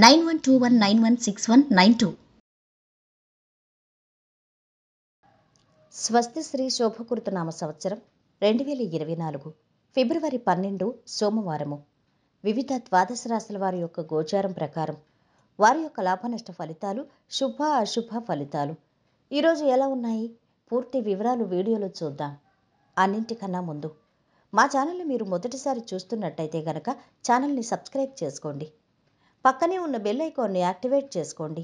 Nine one two one nine one six one nine two స్వస్తి శ్రీ శోభకృతనామ సంవత్సరం రెండు వేల ఇరవై నాలుగు ఫిబ్రవరి పన్నెండు సోమవారము వివిధ ద్వాదశ రాశుల వారి యొక్క గోచారం ప్రకారం వారి యొక్క లాభనష్ట ఫలితాలు శుభ అశుభ ఫలితాలు ఈరోజు ఎలా ఉన్నాయి పూర్తి వివరాలు వీడియోలో చూద్దాం అన్నింటికన్నా ముందు మా ఛానల్ని మీరు మొదటిసారి చూస్తున్నట్టయితే గనక ఛానల్ని సబ్స్క్రైబ్ చేసుకోండి పక్కనే ఉన్న బెల్ ఐకాన్ని యాక్టివేట్ చేసుకోండి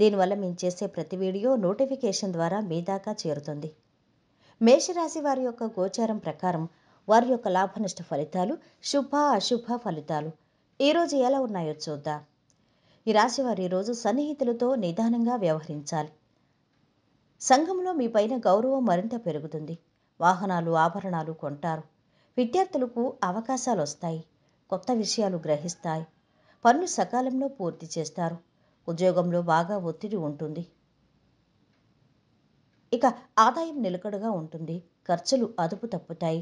దీనివల్ల మేము చేసే ప్రతి వీడియో నోటిఫికేషన్ ద్వారా మీ దాకా చేరుతుంది మేషరాశి వారి యొక్క గోచారం ప్రకారం వారి యొక్క లాభనష్ట ఫలితాలు శుభ అశుభ ఫలితాలు ఈరోజు ఎలా ఉన్నాయో చూద్దాం ఈ రాశి వారి రోజు సన్నిహితులతో నిదానంగా వ్యవహరించాలి సంఘంలో మీ పైన గౌరవం మరింత పెరుగుతుంది వాహనాలు ఆభరణాలు కొంటారు విద్యార్థులకు అవకాశాలు వస్తాయి కొత్త విషయాలు గ్రహిస్తాయి పనులు సకాలంలో పూర్తి చేస్తారు ఉద్యోగంలో బాగా ఒత్తిడి ఉంటుంది ఇక ఆదాయం నిలకడగా ఉంటుంది ఖర్చులు అదుపు తప్పుతాయి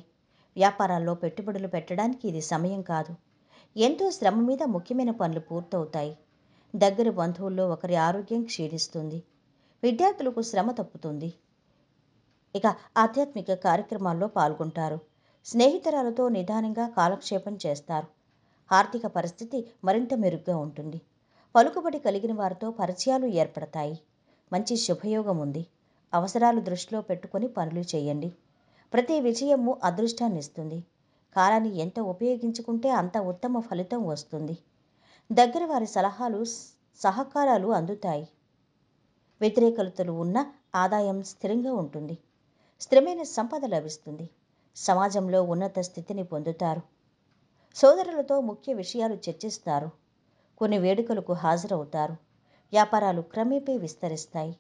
వ్యాపారాల్లో పెట్టుబడులు పెట్టడానికి ఇది సమయం కాదు ఎంతో శ్రమ మీద ముఖ్యమైన పనులు పూర్తవుతాయి దగ్గర బంధువుల్లో ఒకరి ఆరోగ్యం క్షీణిస్తుంది విద్యార్థులకు శ్రమ తప్పుతుంది ఇక ఆధ్యాత్మిక కార్యక్రమాల్లో పాల్గొంటారు స్నేహితురాలతో నిదానంగా కాలక్షేపం చేస్తారు ఆర్థిక పరిస్థితి మరింత మెరుగ్గా ఉంటుంది పలుకుబడి కలిగిన వారితో పరిచయాలు ఏర్పడతాయి మంచి శుభయోగం ఉంది అవసరాలు దృష్టిలో పెట్టుకొని పనులు చేయండి ప్రతి విజయము అదృష్టాన్ని ఇస్తుంది కాలాన్ని ఎంత ఉపయోగించుకుంటే అంత ఉత్తమ ఫలితం వస్తుంది దగ్గర వారి సలహాలు సహకారాలు అందుతాయి వ్యతిరేకతలు ఉన్న ఆదాయం స్థిరంగా ఉంటుంది స్థిరమైన సంపద లభిస్తుంది సమాజంలో ఉన్నత స్థితిని పొందుతారు సోదరులతో ముఖ్య విషయాలు చర్చిస్తారు కొన్ని వేడుకలకు హాజరవుతారు వ్యాపారాలు క్రమేపీ విస్తరిస్తాయి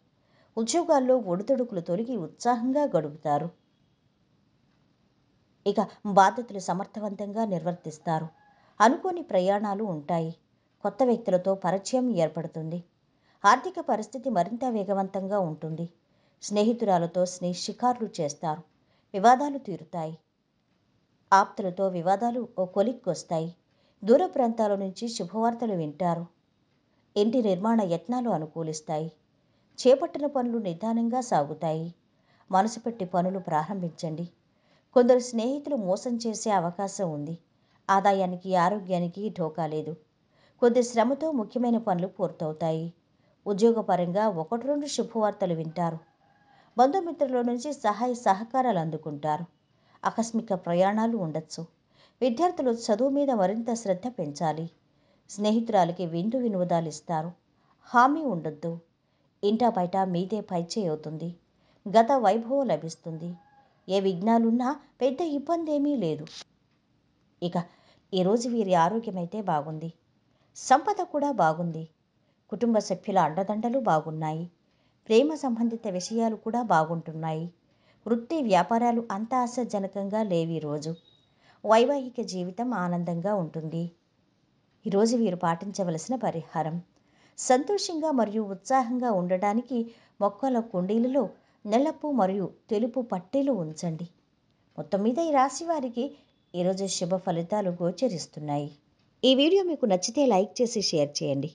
ఉద్యోగాల్లో ఒడిదుడుకులు తొలగి ఉత్సాహంగా గడుపుతారు ఇక బాధ్యతలు సమర్థవంతంగా నిర్వర్తిస్తారు అనుకోని ప్రయాణాలు ఉంటాయి కొత్త వ్యక్తులతో పరిచయం ఏర్పడుతుంది ఆర్థిక పరిస్థితి మరింత వేగవంతంగా ఉంటుంది స్నేహితురాలతో స్నేహ షికార్లు చేస్తారు వివాదాలు తీరుతాయి ఆప్తులతో వివాదాలు ఓ కొలిక్కొస్తాయి. దూర ప్రాంతాల నుంచి శుభవార్తలు వింటారు. ఇంటి నిర్మాణ యత్నాలు అనుకూలిస్తాయి. చేపట్టిన పనులు నిదానంగా సాగుతాయి. మనసుపెట్టి పనులు ప్రారంభించండి. కొందరు స్నేహితులు మోసం చేసే అవకాశం ఉంది. ఆదాయానికి, ఆరోగ్యానికి ఢోకా లేదు. కొద్ది శ్రమతో ముఖ్యమైన పనులు పూర్తవుతాయి. ఉద్యోగపరంగా ఒకటి రెండు శుభవార్తలు వింటారు. బంధుమిత్రుల నుంచి సహాయ సహకారాలు అందుకుంటారు. ఆకస్మిక ప్రయాణాలు ఉండొచ్చు విద్యార్థులు చదువు మీద మరింత శ్రద్ధ పెంచాలి స్నేహితురాలకి విందు వినోదాలు ఇస్తారు హామీ ఉండొద్దు ఇంటా బయట మీదే పైచేయి అవుతుంది గత వైభవం లభిస్తుంది ఏ విఘ్నాలున్నా పెద్ద ఇబ్బంది ఏమీ లేదు ఇక ఈరోజు వీరి ఆరోగ్యమైతే బాగుంది సంపద కూడా బాగుంది కుటుంబ సభ్యుల అండదండలు బాగున్నాయి ప్రేమ సంబంధిత విషయాలు కూడా బాగుంటున్నాయి వృత్తి వ్యాపారాలు అంత ఆశాజనకంగా లేవి రోజు వైవాహిక జీవితం ఆనందంగా ఉంటుంది ఈరోజు వీరు పాటించవలసిన పరిహారం సంతోషంగా మరియు ఉత్సాహంగా ఉండడానికి మొక్కల కుండీలలో నెలపు మరియు తెలుపు పట్టీలు ఉంచండి మొత్తం మీద ఈ రాశి వారికి ఈరోజు శుభ ఫలితాలు గోచరిస్తున్నాయి ఈ వీడియో మీకు నచ్చితే లైక్ చేసి షేర్ చేయండి